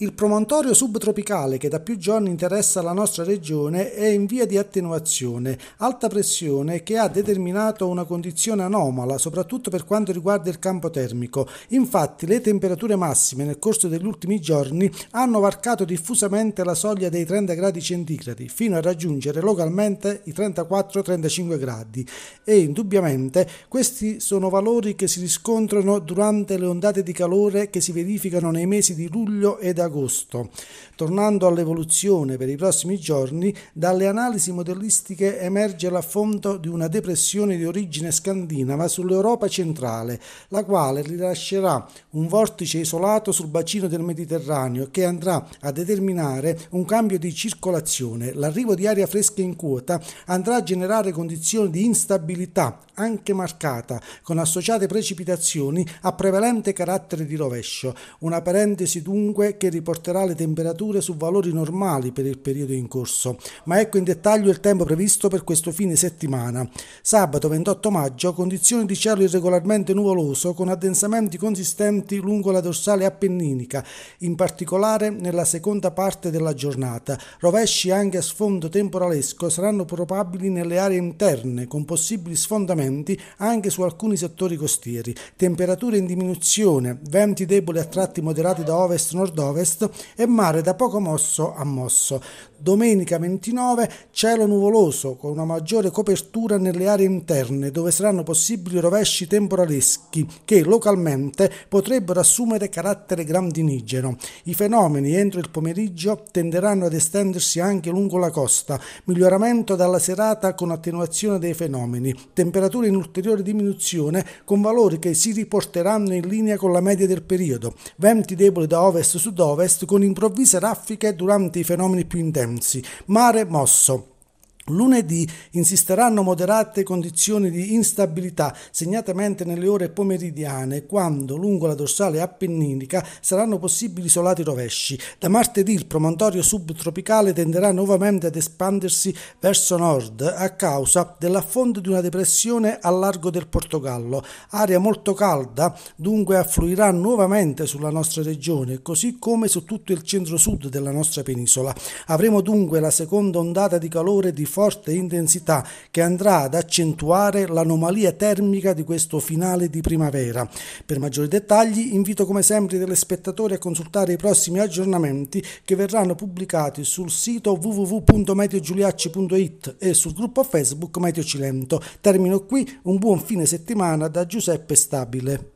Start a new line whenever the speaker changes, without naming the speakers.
Il promontorio subtropicale che da più giorni interessa la nostra regione è in via di attenuazione, alta pressione che ha determinato una condizione anomala, soprattutto per quanto riguarda il campo termico. Infatti le temperature massime nel corso degli ultimi giorni hanno varcato diffusamente la soglia dei 30 gradi centigradi, fino a raggiungere localmente i 34-35 gradi e indubbiamente questi sono valori che si riscontrano durante le ondate di calore che si verificano nei mesi di luglio ed agosto agosto. Tornando all'evoluzione per i prossimi giorni, dalle analisi modellistiche emerge l'affondo di una depressione di origine scandinava sull'Europa centrale, la quale rilascerà un vortice isolato sul bacino del Mediterraneo che andrà a determinare un cambio di circolazione. L'arrivo di aria fresca in quota andrà a generare condizioni di instabilità, anche marcata, con associate precipitazioni a prevalente carattere di rovescio. Una parentesi dunque che riporterà le temperature su valori normali per il periodo in corso, ma ecco in dettaglio il tempo previsto per questo fine settimana. Sabato 28 maggio condizioni di cielo irregolarmente nuvoloso con addensamenti consistenti lungo la dorsale appenninica, in particolare nella seconda parte della giornata. Rovesci anche a sfondo temporalesco saranno probabili nelle aree interne con possibili sfondamenti anche su alcuni settori costieri. Temperature in diminuzione, venti deboli a tratti moderati da ovest-nord-ovest est e mare da poco mosso a mosso. Domenica 29 cielo nuvoloso con una maggiore copertura nelle aree interne dove saranno possibili rovesci temporaleschi che localmente potrebbero assumere carattere grandinigeno. I fenomeni entro il pomeriggio tenderanno ad estendersi anche lungo la costa, miglioramento dalla serata con attenuazione dei fenomeni, temperature in ulteriore diminuzione con valori che si riporteranno in linea con la media del periodo, venti deboli da ovest-sud-ovest ovest con improvvise raffiche durante i fenomeni più intensi, mare mosso Lunedì insisteranno moderate condizioni di instabilità, segnatamente nelle ore pomeridiane, quando lungo la dorsale appenninica saranno possibili isolati rovesci. Da martedì il promontorio subtropicale tenderà nuovamente ad espandersi verso nord a causa dell'affondo di una depressione a largo del Portogallo. Aria molto calda dunque affluirà nuovamente sulla nostra regione, così come su tutto il centro-sud della nostra penisola. Avremo dunque la seconda ondata di calore di forte intensità che andrà ad accentuare l'anomalia termica di questo finale di primavera. Per maggiori dettagli invito come sempre i telespettatori a consultare i prossimi aggiornamenti che verranno pubblicati sul sito www.meteogiuliacci.it e sul gruppo Facebook Meteo Cilento. Termino qui, un buon fine settimana da Giuseppe Stabile.